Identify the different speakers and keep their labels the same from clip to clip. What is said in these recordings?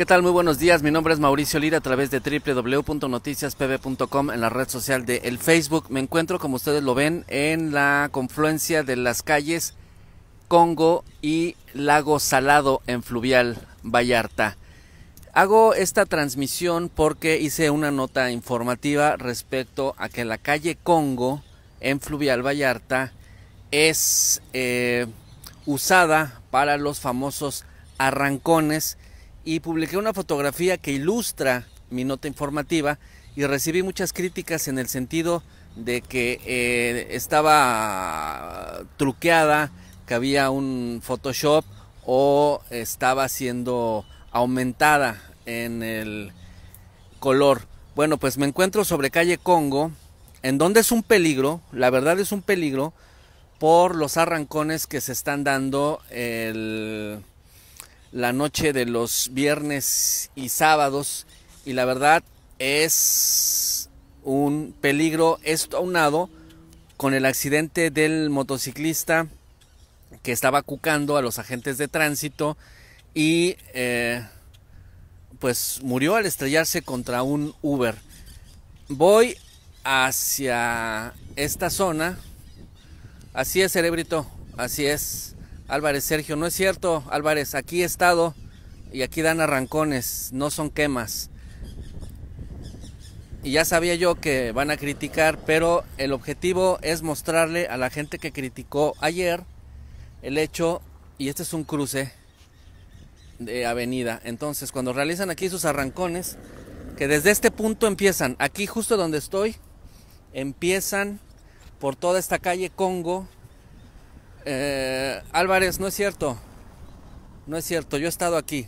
Speaker 1: ¿Qué tal? Muy buenos días. Mi nombre es Mauricio Lira a través de www.noticiaspb.com en la red social de el Facebook. Me encuentro, como ustedes lo ven, en la confluencia de las calles Congo y Lago Salado en Fluvial Vallarta. Hago esta transmisión porque hice una nota informativa respecto a que la calle Congo en Fluvial Vallarta es eh, usada para los famosos arrancones y publiqué una fotografía que ilustra mi nota informativa y recibí muchas críticas en el sentido de que eh, estaba truqueada, que había un Photoshop o estaba siendo aumentada en el color. Bueno, pues me encuentro sobre calle Congo, en donde es un peligro, la verdad es un peligro, por los arrancones que se están dando el la noche de los viernes y sábados y la verdad es un peligro esto aunado con el accidente del motociclista que estaba cucando a los agentes de tránsito y eh, pues murió al estrellarse contra un Uber. Voy hacia esta zona. Así es, cerebrito. Así es. Álvarez Sergio, no es cierto, Álvarez, aquí he estado y aquí dan arrancones, no son quemas. Y ya sabía yo que van a criticar, pero el objetivo es mostrarle a la gente que criticó ayer el hecho, y este es un cruce de avenida, entonces cuando realizan aquí sus arrancones, que desde este punto empiezan, aquí justo donde estoy, empiezan por toda esta calle Congo, eh, Álvarez, no es cierto. No es cierto, yo he estado aquí.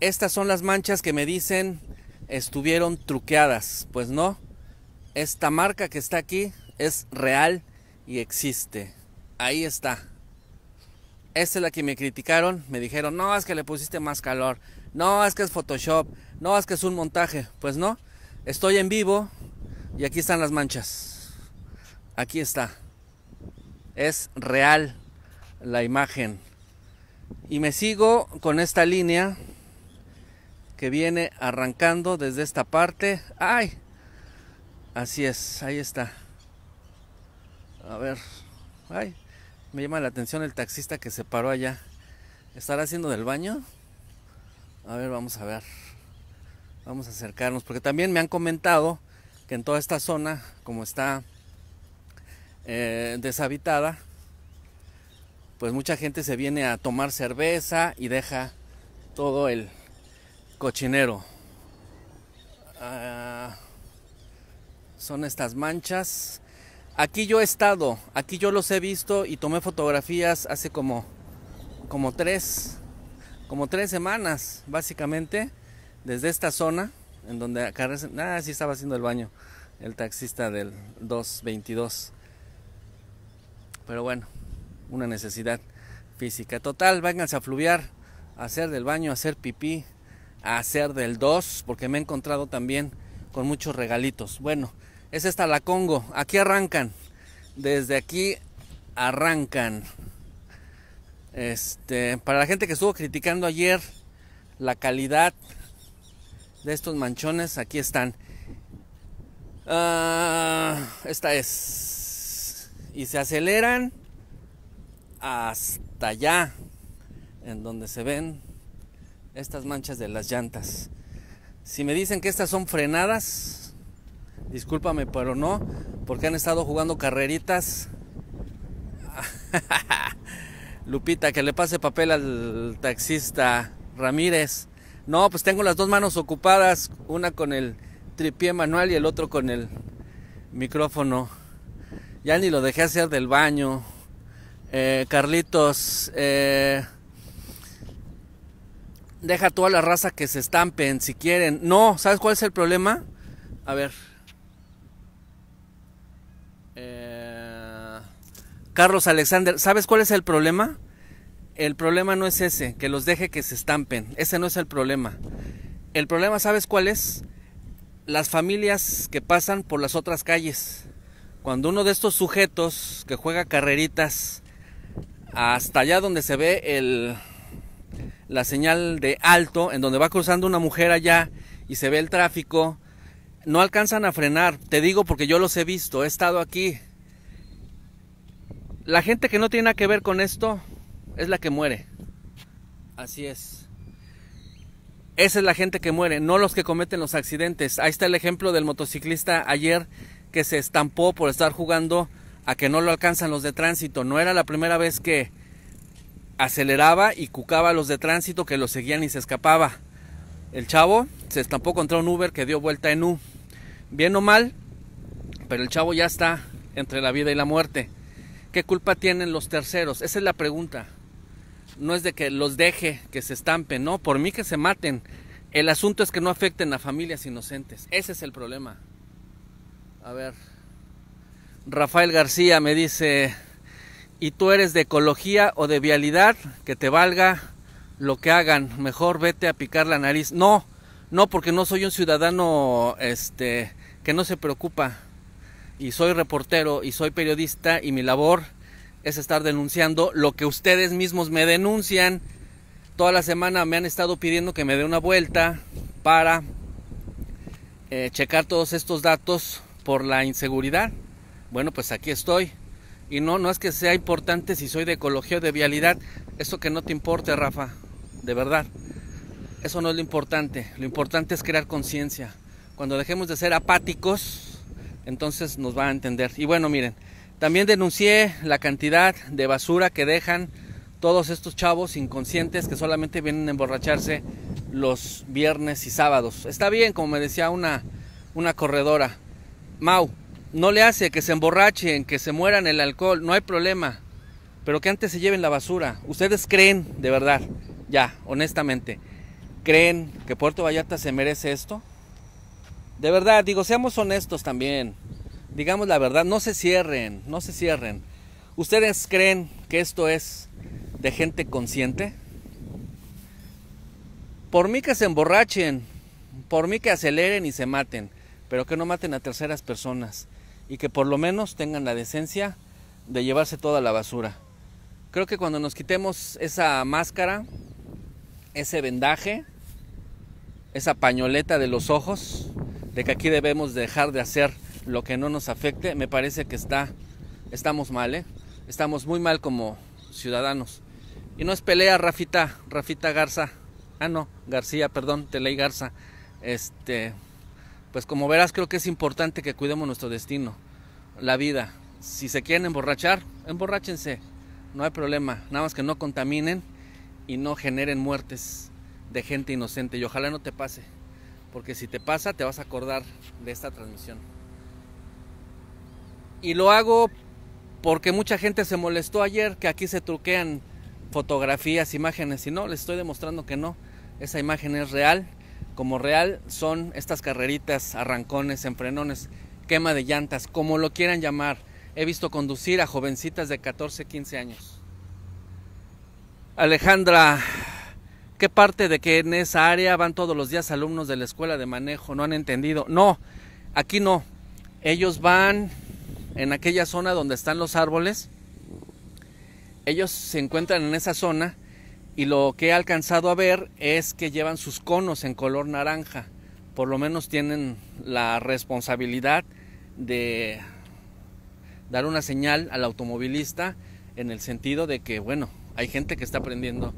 Speaker 1: Estas son las manchas que me dicen estuvieron truqueadas. Pues no, esta marca que está aquí es real y existe. Ahí está. Esta es la que me criticaron. Me dijeron, no, es que le pusiste más calor. No, es que es Photoshop. No, es que es un montaje. Pues no, estoy en vivo y aquí están las manchas. Aquí está. Es real la imagen. Y me sigo con esta línea que viene arrancando desde esta parte. ¡Ay! Así es, ahí está. A ver. ¡Ay! Me llama la atención el taxista que se paró allá. ¿Estará haciendo del baño? A ver, vamos a ver. Vamos a acercarnos, porque también me han comentado que en toda esta zona, como está eh, deshabitada, pues mucha gente se viene a tomar cerveza y deja todo el cochinero. Ah, son estas manchas. Aquí yo he estado, aquí yo los he visto y tomé fotografías hace como, como tres, como tres semanas, básicamente, desde esta zona, en donde acá, ah, sí estaba haciendo el baño, el taxista del 222. Pero bueno una necesidad física. Total, váyanse a fluviar, a hacer del baño, a hacer pipí, a hacer del 2, porque me he encontrado también con muchos regalitos. Bueno, es esta la Congo. Aquí arrancan. Desde aquí arrancan. Este, para la gente que estuvo criticando ayer la calidad de estos manchones, aquí están. Ah, esta es. Y se aceleran hasta allá, en donde se ven estas manchas de las llantas. Si me dicen que estas son frenadas, discúlpame, pero no, porque han estado jugando carreritas. Lupita, que le pase papel al taxista Ramírez. No, pues tengo las dos manos ocupadas, una con el tripié manual y el otro con el micrófono. Ya ni lo dejé hacer del baño. Eh, Carlitos, eh, deja deja toda la raza que se estampen si quieren. No, ¿sabes cuál es el problema? A ver. Eh, Carlos Alexander, ¿sabes cuál es el problema? El problema no es ese, que los deje que se estampen. Ese no es el problema. El problema, ¿sabes cuál es? Las familias que pasan por las otras calles. Cuando uno de estos sujetos que juega carreritas hasta allá donde se ve el, la señal de alto, en donde va cruzando una mujer allá y se ve el tráfico, no alcanzan a frenar. Te digo porque yo los he visto, he estado aquí. La gente que no tiene nada que ver con esto es la que muere. Así es. Esa es la gente que muere, no los que cometen los accidentes. Ahí está el ejemplo del motociclista ayer que se estampó por estar jugando a que no lo alcanzan los de tránsito. No era la primera vez que aceleraba y cucaba a los de tránsito que lo seguían y se escapaba. El chavo se estampó contra un Uber que dio vuelta en U. Bien o mal, pero el chavo ya está entre la vida y la muerte. ¿Qué culpa tienen los terceros? Esa es la pregunta. No es de que los deje, que se estampen, no, por mí que se maten. El asunto es que no afecten a familias inocentes. Ese es el problema. A ver. Rafael García me dice, ¿y tú eres de ecología o de vialidad? Que te valga lo que hagan, mejor vete a picar la nariz. No, no, porque no soy un ciudadano este, que no se preocupa. Y soy reportero y soy periodista y mi labor es estar denunciando lo que ustedes mismos me denuncian. Toda la semana me han estado pidiendo que me dé una vuelta para eh, checar todos estos datos por la inseguridad bueno, pues aquí estoy. Y no, no es que sea importante si soy de ecología o de vialidad. Eso que no te importe, Rafa, de verdad. Eso no es lo importante. Lo importante es crear conciencia. Cuando dejemos de ser apáticos, entonces nos va a entender. Y bueno, miren, también denuncié la cantidad de basura que dejan todos estos chavos inconscientes que solamente vienen a emborracharse los viernes y sábados. Está bien, como me decía una, una corredora. Mau, no le hace que se emborrachen, que se mueran el alcohol, no hay problema. Pero que antes se lleven la basura. Ustedes creen, de verdad, ya, honestamente, creen que Puerto Vallarta se merece esto. De verdad, digo, seamos honestos también. Digamos la verdad, no se cierren, no se cierren. ¿Ustedes creen que esto es de gente consciente? Por mí que se emborrachen, por mí que aceleren y se maten, pero que no maten a terceras personas y que por lo menos tengan la decencia de llevarse toda la basura. Creo que cuando nos quitemos esa máscara, ese vendaje, esa pañoleta de los ojos, de que aquí debemos dejar de hacer lo que no nos afecte, me parece que está, estamos mal, ¿eh? estamos muy mal como ciudadanos. Y no es pelea, Rafita, Rafita Garza, ah no, García, perdón, leí Garza, este pues como verás creo que es importante que cuidemos nuestro destino, la vida. Si se quieren emborrachar, emborráchense, no hay problema, nada más que no contaminen y no generen muertes de gente inocente y ojalá no te pase, porque si te pasa te vas a acordar de esta transmisión. Y lo hago porque mucha gente se molestó ayer que aquí se truquean fotografías, imágenes, y no, les estoy demostrando que no, esa imagen es real como real son estas carreritas, arrancones, enfrenones, quema de llantas, como lo quieran llamar. He visto conducir a jovencitas de 14, 15 años. Alejandra, ¿qué parte de que en esa área van todos los días alumnos de la escuela de manejo? No han entendido. No, aquí no. Ellos van en aquella zona donde están los árboles. Ellos se encuentran en esa zona y lo que he alcanzado a ver es que llevan sus conos en color naranja. Por lo menos tienen la responsabilidad de dar una señal al automovilista en el sentido de que, bueno, hay gente que está aprendiendo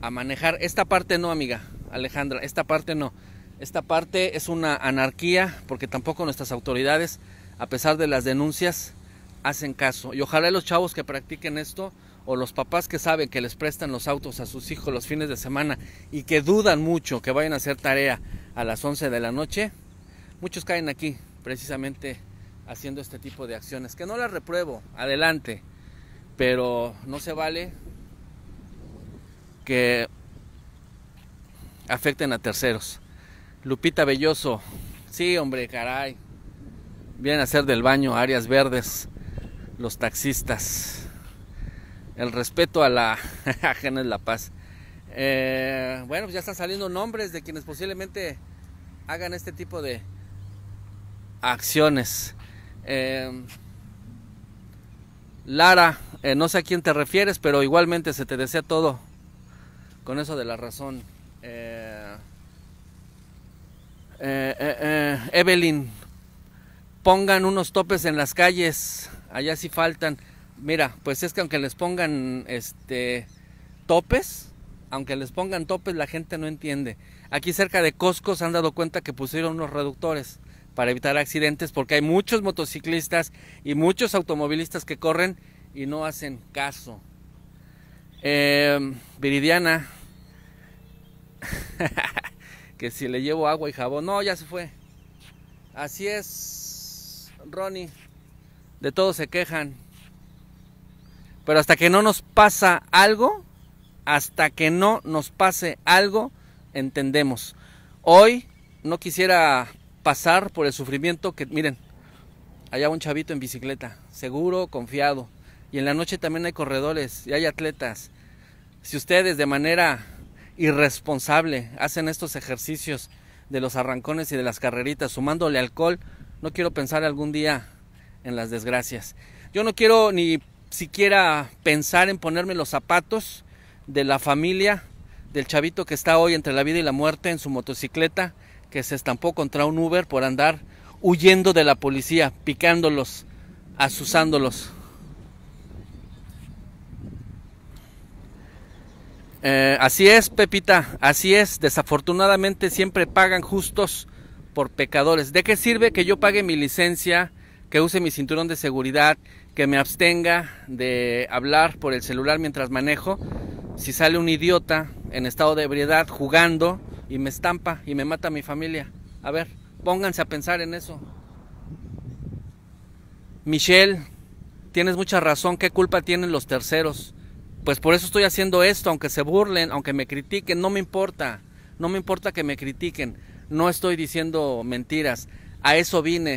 Speaker 1: a manejar. Esta parte no, amiga Alejandra, esta parte no. Esta parte es una anarquía porque tampoco nuestras autoridades, a pesar de las denuncias, hacen caso. Y ojalá los chavos que practiquen esto o los papás que saben que les prestan los autos a sus hijos los fines de semana y que dudan mucho que vayan a hacer tarea a las 11 de la noche, muchos caen aquí precisamente haciendo este tipo de acciones, que no las repruebo, adelante, pero no se vale que afecten a terceros. Lupita Belloso, sí hombre, caray, vienen a hacer del baño áreas verdes los taxistas el respeto a la ajena la paz. Eh, bueno, ya están saliendo nombres de quienes posiblemente hagan este tipo de acciones. Eh, Lara, eh, no sé a quién te refieres, pero igualmente se te desea todo con eso de la razón. Evelyn, pongan unos topes en las calles, allá sí faltan. Mira, pues es que aunque les pongan este topes, aunque les pongan topes, la gente no entiende. Aquí cerca de Costco se han dado cuenta que pusieron unos reductores para evitar accidentes porque hay muchos motociclistas y muchos automovilistas que corren y no hacen caso. Em, Viridiana, que si le llevo agua y jabón, no, ya se fue. Así es, Ronnie, de todo se quejan. Pero hasta que no nos pasa algo, hasta que no nos pase algo, entendemos. Hoy no quisiera pasar por el sufrimiento que, miren, allá un chavito en bicicleta, seguro, confiado. Y en la noche también hay corredores y hay atletas. Si ustedes de manera irresponsable hacen estos ejercicios de los arrancones y de las carreritas, sumándole alcohol, no quiero pensar algún día en las desgracias. Yo no quiero ni siquiera pensar en ponerme los zapatos de la familia del chavito que está hoy entre la vida y la muerte en su motocicleta que se estampó contra un Uber por andar huyendo de la policía, picándolos, asusándolos. Eh, así es, Pepita, así es. Desafortunadamente siempre pagan justos por pecadores. ¿De qué sirve que yo pague mi licencia, que use mi cinturón de seguridad, que me abstenga de hablar por el celular mientras manejo. Si sale un idiota en estado de ebriedad jugando y me estampa y me mata a mi familia. A ver, pónganse a pensar en eso. Michelle, tienes mucha razón, ¿qué culpa tienen los terceros? Pues por eso estoy haciendo esto, aunque se burlen, aunque me critiquen, no me importa. No me importa que me critiquen, no estoy diciendo mentiras. A eso vine.